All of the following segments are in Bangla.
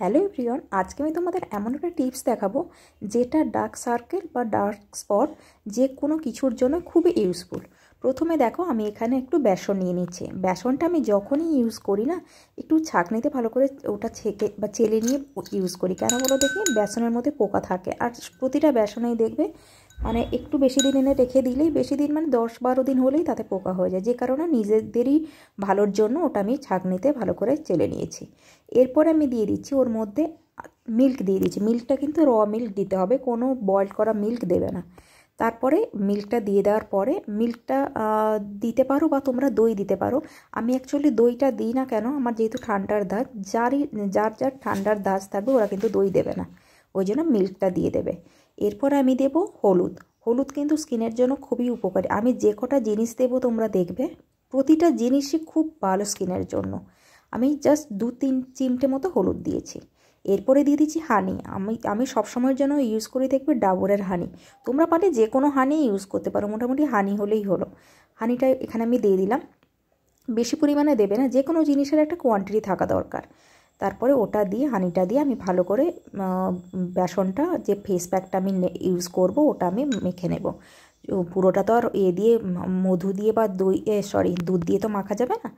হ্যালো এভরিওয়ান আজকে আমি তোমাদের এমন একটা টিপস দেখাবো যেটা ডার্ক সার্কেল বা ডার্ক স্পট যে কোনো কিছুর জন্য খুবই ইউজফুল প্রথমে দেখো আমি এখানে একটু বেসন নিয়ে নিচ্ছি বেসনটা আমি যখনই ইউজ করি না একটু ছাঁকনিতে ভালো করে ওটা ছেঁকে বা চেলে নিয়ে ইউজ করি কেন বলো দেখি বেসনের মধ্যে পোকা থাকে আর প্রতিটা বেসনেই দেখবে মানে একটু বেশি দিন এনে রেখে দিলেই বেশি দিন মানে দশ বারো দিন হলেই তাতে পোকা হয়ে যায় যে কারণে নিজেদেরই ভালোর জন্য ওটা আমি ছাঁকনিতে ভালো করে চেলে নিয়েছি এরপরে আমি দিয়ে দিচ্ছি ওর মধ্যে মিল্ক দিয়ে দিচ্ছি মিল্কটা কিন্তু র মিল্ক দিতে হবে কোনো বয়েল করা মিল্ক দেবে না তারপরে মিল্কটা দিয়ে দেওয়ার পরে মিল্কটা দিতে পারো বা তোমরা দই দিতে পারো আমি অ্যাকচুয়ালি দইটা দিই না কেন আমার যেহেতু ঠান্ডার দাঁত যারই যার যার ঠান্ডার দাঁত থাকবে ওরা কিন্তু দই দেবে না ওই জন্য মিল্কটা দিয়ে দেবে এরপর আমি দেব হলুদ হলুদ কিন্তু স্কিনের জন্য খুবই উপকারী আমি যে কটা জিনিস দেব তোমরা দেখবে প্রতিটা জিনিসই খুব ভালো স্কিনের জন্য আমি জাস্ট দু তিন চিমটে মতো হলুদ দিয়েছি এরপরে দিয়ে দিচ্ছি হানি আমি আমি সবসময়ের জন্য ইউজ করে দেখবে ডাবরের হানি তোমরা পারে যে কোনো হানি ইউজ করতে পারো মোটামুটি হানি হলেই হলো হানিটা এখানে আমি দিয়ে দিলাম বেশি পরিমাণে দেবে না যে কোনো জিনিসের একটা কোয়ান্টিটি থাকা দরকার তারপরে ওটা দিয়ে হানিটা দিয়ে আমি ভালো করে বেসনটা যে ফেস প্যাকটা আমি ইউজ করব ওটা আমি মেখে নেব পুরোটা তো আর এ দিয়ে মধু দিয়ে বা দই সরি দুধ দিয়ে তো মাখা যাবে না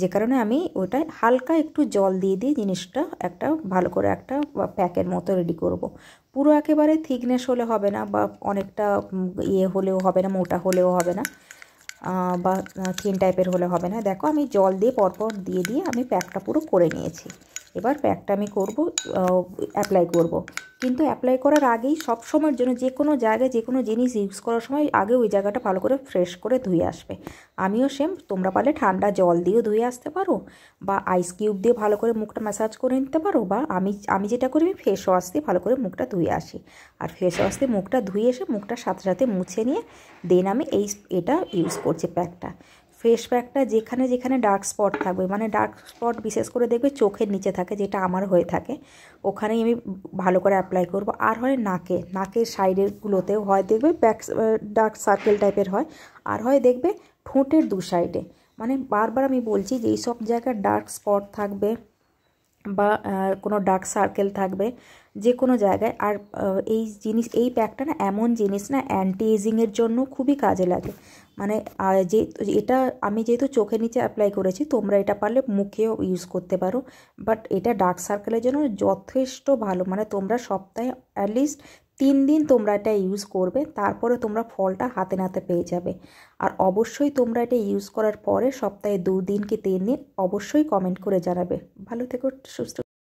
যে কারণে আমি ওটা হালকা একটু জল দিয়ে দিয়ে জিনিসটা একটা ভালো করে একটা প্যাকের মতো রেডি করব। পুরো একেবারে থিকনেস হলে হবে না বা অনেকটা ইয়ে হলেও হবে না মোটা হলেও হবে না বা চেন টাইপের হলে হবে না দেখো আমি জল দিয়ে পরপর দিয়ে দিয়ে আমি প্যাকটা পুরো করে নিয়েছি এবার প্যাকটা আমি করব অ্যাপ্লাই করব কিন্তু অ্যাপ্লাই করার আগেই সব সময়ের জন্য যে কোনো জায়গায় যে কোনো জিনিস ইউজ করার সময় আগে ওই জায়গাটা ভালো করে ফ্রেশ করে ধুয়ে আসবে আমিও সেম তোমরা পারলে ঠান্ডা জল দিয়েও ধুয়ে আসতে পারো বা আইস কিউব দিয়ে ভালো করে মুখটা ম্যাসাজ করে নিতে পারো বা আমি আমি যেটা করি আমি ফেস ওয়াশ দিয়ে ভালো করে মুখটা ধুয়ে আসি আর ফেস ওয়াশ দিয়ে মুখটা ধুয়ে এসে মুখটা সাথে সাথে মুছে নিয়ে দেন আমি এই এটা ইউজ করছি প্যাকটা ফেস প্যাকটা যেখানে যেখানে ডার্ক স্পট থাকবে মানে ডার্ক স্পট বিশেষ করে দেখবে চোখের নিচে থাকে যেটা আমার হয়ে থাকে ওখানেই আমি ভালো করে অ্যাপ্লাই করব আর হয় নাকে নাকের সাইডেরগুলোতেও হয় দেখবে ব্যাক ডার্ক সার্কেল টাইপের হয় আর হয় দেখবে ঠোঁটের দু সাইডে মানে বারবার আমি বলছি যে সব জায়গায় ডার্ক স্পট থাকবে বা কোনো ডার্ক সার্কেল থাকবে যে কোনো জায়গায় আর এই জিনিস এই প্যাকটা না এমন জিনিস না অ্যান্টি এজিংয়ের জন্য খুবই কাজে লাগে মানে যে এটা আমি যেহেতু চোখের নিচে অ্যাপ্লাই করেছি তোমরা এটা পারলে মুখেও ইউজ করতে পারো বাট এটা ডার্ক সার্কেলের জন্য যথেষ্ট ভালো মানে তোমরা সপ্তাহে অ্যাটলিস্ট তিন দিন তোমরা এটা ইউজ করবে তারপরে তোমরা ফলটা হাতে নাতে পেয়ে যাবে আর অবশ্যই তোমরা এটা ইউজ করার পরে সপ্তাহে দিন কি তিন দিন অবশ্যই কমেন্ট করে জানাবে ভালো থেকো সুস্থ